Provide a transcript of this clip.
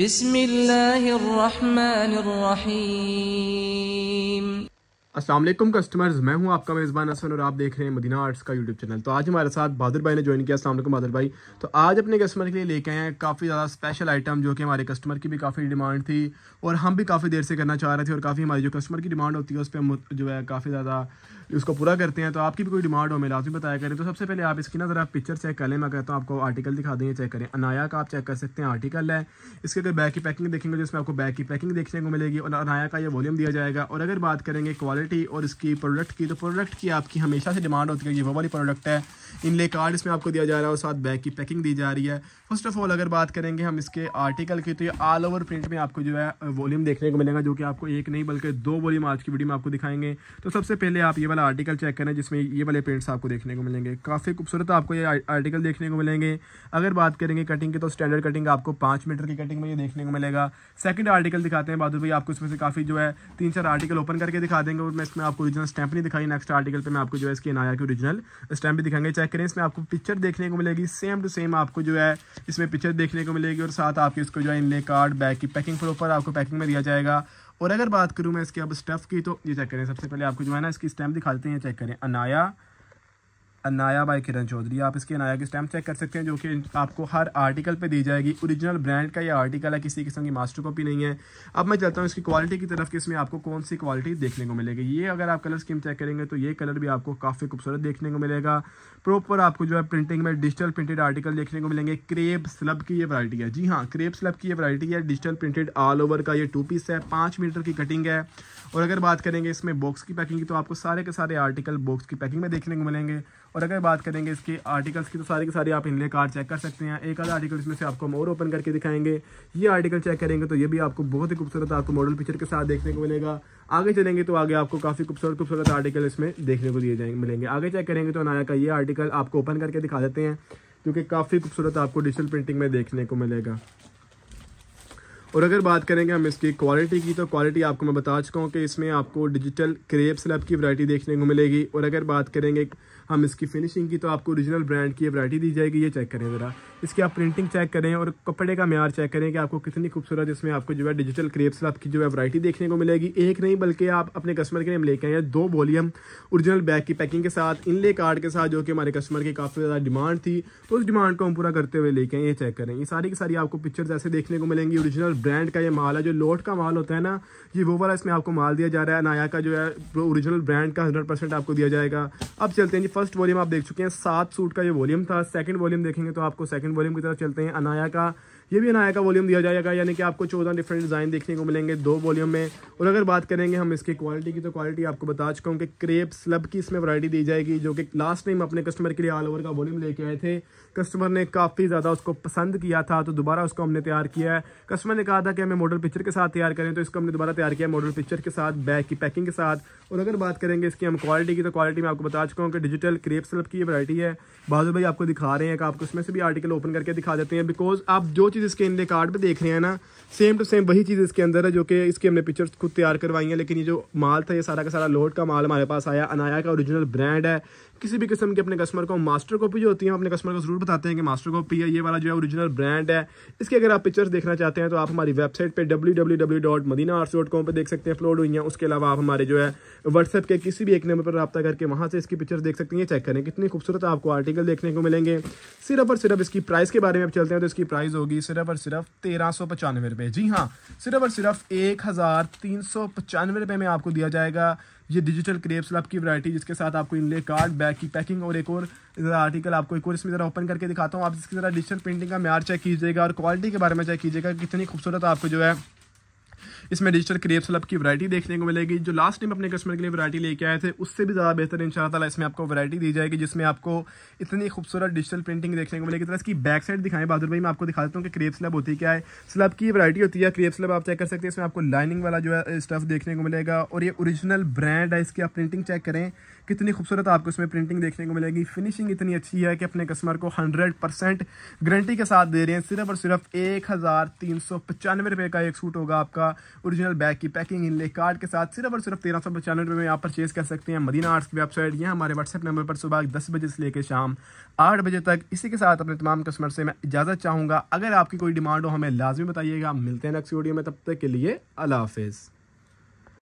بسم الله الرحمن الرحيم अस्सलाम वालेकुम कस्टमर्स मैं हूं आपका मेज़बान हसन और आप देख रहे हैं मदीना आर्ट्स का यूट्यूब चैनल तो आज हमारे साथ बहादुर भाई ने ज्वाइन किया अस्सलाम वालेकुम बहादुर भाई तो आज अपने कस्टमर के लिए लेके आए हैं काफ़ी ज़्यादा स्पेशल आइटम जो कि हमारे कस्टमर की भी काफ़ी डिमांड थी और हम भी काफ़ी देर से करना चाह रहे थे और काफ़ी हमारी जो कस्टमर की डिमांड होती है उस पर जो है काफ़ी ज़्यादा उसको पूरा करते हैं तो आपकी भी कोई डिमांड हो मैं लाजमी बताया करें तो सबसे पहले आप इसकी ना ज़रा पिक्चर चेक कर लें मैं कहता हूँ आपको आर्टिकल दिखा दें चेक करें अनाया का आप चेक कर सकते हैं आर्टिकल है इसके अगर बैक की पैकिंग देखेंगे जिसमें तो आपको बैक की पैकिंग देखने को मिलेगी और अनाया का ये वॉल्यूम दिया जाएगा और अगर बात करेंगे क्वालिटी और इसकी प्रोडक्ट की तो प्रोडक्ट की आपकी हमेशा से डिमांड होती है ये वो वाली प्रोडक्ट है इनले कार्ड इसमें आपको दिया जा रहा है और साथ बैग की पैकिंग दी जा रही है फर्स्ट ऑफ ऑल अगर बात करेंगे हम इसके आर्टिकल की तो ये ऑल ओवर प्रिंट में आपको जो है वॉल्यूम देखने को मिलेगा जो कि आपको एक नहीं बल्कि दो वॉल्यूम आज की वीडियो में आपको दिखाएंगे तो सबसे पहले आप ये वाला आर्टिकल चेक करें जिसमें ये वाले प्रिंट्स आपको देखने को मिलेंगे काफ़ी खूबसूरत आपको ये आर्टिकल देखने को मिलेंगे अगर बात करेंगे कटिंग की तो स्टैंडर्ड कटिंग आपको पाँच मीटर की कटिंग में ये देखने को मिलेगा सेकंड आर्टिकल दिखाते हैं बहादुर भाई आपको इसमें से काफ़ी जो है तीन चार आर्टिकल ओपन करके दिखा देंगे और मैं इसमें आपको ओरिजिनल स्टैंप नहीं दिखाई नेक्स्ट आर्टिकल पर मैं आपको जो है इसकी नाया की ओरिजिनल स्टैंप भी दिखाएंगे चेक करें इसमें आपको पिक्चर देखने को मिलेगी सेम टू सेम आपको जो है इसमें पिक्चर देखने को मिलेगी और साथ आपके इसको जो है इनले कार्ड बैग की पैकिंग प्रॉपर आपको पैकिंग में दिया जाएगा और अगर बात करूँ मैं इसके अब स्टफ़ की तो ये चेक करें सबसे पहले आपको जो है ना इसकी स्टैम्प दिखाते हैं चेक करें अनाया अनाया बाय किरण चौधरी आप इसके अनाया की स्टैम्प चेक कर सकते हैं जो कि आपको हर आर्टिकल पे दी जाएगी ओरिजिनल ब्रांड का ये आर्टिकल है किसी किस्म की मास्टर कॉपी नहीं है अब मैं चलता हूँ इसकी क्वालिटी की तरफ कि इसमें आपको कौन सी क्वालिटी देखने को मिलेगी ये अगर आप कलर स्कीम चेक करेंगे तो ये कलर भी आपको काफ़ी खूबसूरत देखने को मिलेगा प्रॉपर आपको जो है प्रिंटिंग में डिजिटल प्रिंटेड आर्टिकल देखने को मिलेंगे क्रेप स्लब की ये वरायटी है जी हाँ क्रेप स्लब की ये वरायटी है डिजिटल प्रिंटेड ऑल ओवर का ये टू पीस है पाँच मीटर की कटिंग है और अगर बात करेंगे इसमें बॉक्स की पैकिंग की तो आपको सारे के सारे आर्टिकल बॉक्स की पैकिंग में देखने को मिलेंगे और अगर बात करेंगे इसके आर्टिकल्स की तो सारे के सारे आप इनले कार्ड चेक कर सकते हैं एक आधा आर्टिकल इसमें से आपको मोर ओपन करके दिखाएंगे ये आर्टिकल चेक करेंगे तो ये भी आपको बहुत ही खूबसूरत आपको मॉडल पिक्चर के साथ देखने को मिलेगा आगे चलेंगे तो आगे आपको काफ़ी खूबसूरत खूबसूरत आर्टिकल इसमें देखने को दिए जाएंगे मिलेंगे आगे चेक करेंगे तो नाया का ये आर्टिकल आपको ओपन करके दिखा देते हैं क्योंकि काफ़ी खूबसूरत आपको डिजिटल प्रिंटिंग में देखने को मिलेगा और अगर बात करेंगे हम इसकी क्वालिटी की तो क्वालिटी आपको मैं बता चुका हूँ कि इसमें आपको डिजिटल क्रेप स्लैब की वरायटी देखने को मिलेगी और अगर बात करेंगे हम इसकी फिनिशिंग की तो आपको ओरिजिनल ब्रांड की वरायटी दी जाएगी ये चेक करें ज़रा इसकी आप प्रिंटिंग चेक करें और कपड़े का मैार चेक करें कि आपको कितनी खूबसूरत इसमें आपको जो है डिजिटल क्रेप स्लैब की जो है वरायटी देखने को मिलेगी एक नहीं बल्कि आप अपने कस्टमर के लिए लेके आए दो वॉलीम औरिजिनल बैग की पैकिंग के साथ इनले कार्ड के साथ जो कि हमारे कस्टमर की काफ़ी ज़्यादा डिमांड थी तो उस डिमांड को हम पूरा करते हुए लेके आए ये चेक करें ये सारी की सारी आपको पिक्चर्स ऐसे देखने को मिलेंगी औरिजिनल ब्रांड का ये माल है जो लोट का माल होता है ना ये वो वाला इसमें आपको माल दिया जा रहा है नाया का जो है ओरिजिनल ब्रांड का हंड्रेड परसेंट आपको दिया जाएगा अब चलते हैं जी फर्स्ट वॉल्यूम आप देख चुके हैं सात सूट का ये वॉल्यूम था सेकेंड वॉल्यूम देखेंगे तो आपको सेकंड वॉल्यूम की तरफ चलते हैं अनाया का ये भी अनाया का वॉल्यूम दिया जाएगा यानी कि आपको चौदह डिफरेंट डिज़ाइन देखने को मिलेंगे दो वॉल्यूम में और अगर बात करेंगे हम इसकी क्वालिटी की तो क्वालिटी आपको बता चुका हूँ कि क्रेप स्लब की इसमें वरायटी दी जाएगी जो कि लास्ट टाइम अपने कस्टमर के लिए ऑल ओवर का वॉल्यूम लेके आए थे कस्टमर ने काफ़ी ज़्यादा उसको पसंद किया था तो दोबारा उसको हमने तैयार किया है कस्टमर ने कहा था कि हमें मॉडल पिक्चर के साथ तैयार करें तो इसको हमने दोबारा तैयार किया मॉडल पिक्चर के साथ बैग की पैकिंग के साथ और अगर बात करेंगे इसकी हम क्वालिटी की तो क्वालिटी में आपको बता चुका हूँ कि डिजिटल क्रेप स्लब की वरायटी है बाजू भाई आपको दिखा रहे हैं कि आपको इसमें से भी आर्टिकल ओपन करके दिखा देते हैं बिकॉज आप जो चीज़ चीज़ इसके इनले कार्ड पे देख रहे हैं ना सेम टू सेम वही चीज़ इसके अंदर है जो कि इसके हमने पिक्चर्स खुद तैयार करवाई हैं लेकिन ये जो माल था ये सारा का सारा लोड का माल हमारे पास आया अनाया का ओरिजिनल ब्रांड है किसी भी किस्म के अपने कस्टमर को मास्टर कॉपी जो होती है हम अपने कस्टमर को जरूर बताते हैं कि मास्टर कॉपी है ये वाला जो है ओरिजिनल ब्रांड है इसके अगर आप पिक्चर्स देखना चाहते हैं तो आप हमारी वेबसाइट पर W W W dot Madina Arts dot com पर देख सकते हैं अपलोड हुई हैं उसके अलावा आप हमारे जो है व्हाट्सएप के किसी भी एक नंबर पर रब्ता करके वहाँ से इसकी पिक्चर्स देख सकते हैं चेक करें कितनी खूबसूरत आपको आर्टिकल देखने को मिलेंगे सिर्फ और सिर्फ इसकी प्राइस के बारे में आप चलते हैं तो इसकी प्राइस होगी सिर्फ और सिर्फ तेरह सौ पचानवे रुपये जी हाँ सिर्फ और सिर्फ एक हज़ार तीन सौ पचानवे रुपये में आपको दिया जाएगा ये डिजिटल क्रेप स्लब की वैरायटी जिसके साथ आपको इनले कार्ड बैग की पैकिंग और एक और आर्टिकल आपको एक और इसमें ज़रा ओपन करके दिखाता हूँ आप इसकी ज़रा डिजिटल प्रिंटिंग का मैार चेक कीजिएगा और क्वालिटी के बारे में चेक कीजिएगा कितनी खूबसूरत आपको जो है इसमें डिजिटल क्रेप सलब की वरायटी देखने को मिलेगी जो लास्ट टाइम अपने कस्टमर के लिए वरायटी लेके आए थे उससे भी ज़्यादा बेहतर इन शाला इसमें आपको वरायटी दी जाएगी जिसमें आपको इतनी खूबसूरत डिजिटल प्रिंटिंग देखने को मिलेगी तरह इसकी बैक साइड दिखाएं बहादुर भाई मैं आपको दिखा देता हूँ कि क्रेप स्लब होती क्या है स्लब की वरायटी होती है क्रेप स्लब आप चेक कर सकते हैं इसमें आपको लाइनिंग वाला जो है स्टफ़ देखने को मिलेगा और ये ओरिजिनल ब्रांड है इसकी आप प्रिंटिंग चेक करें कितनी खूबसूरत आपको इसमें प्रिंटिंग देखने को मिलेगी फिनिशिंग इतनी अच्छी है कि अपने कस्टमर को हंड्रेड परसेंट गारंटी के साथ दे रहे हैं सिर्फ और सिर्फ एक हज़ार तीन सौ पचानवे रुपये का एक सूट होगा आपका ओरिजिनल बैग की पैकिंग इनले कार्ड के साथ सिर्फ और सिर्फ तेरह सौ पचानवे रुपये में आप परचेज़ कर सकते हैं मदीना आर्ट्स की वेबसाइट या हमारे व्हाट्सएप नंबर पर सुबह दस बजे से लेकर शाम आठ बजे तक इसी के साथ अपने तमाम कस्टमर से मैं इजाज़त चाहूँगा अगर आपकी कोई डिमांड हो हमें लाजमी बताइएगा मिलते हैं नेक्स्ट वीडियो में तब तक के लिए अला हाफिज़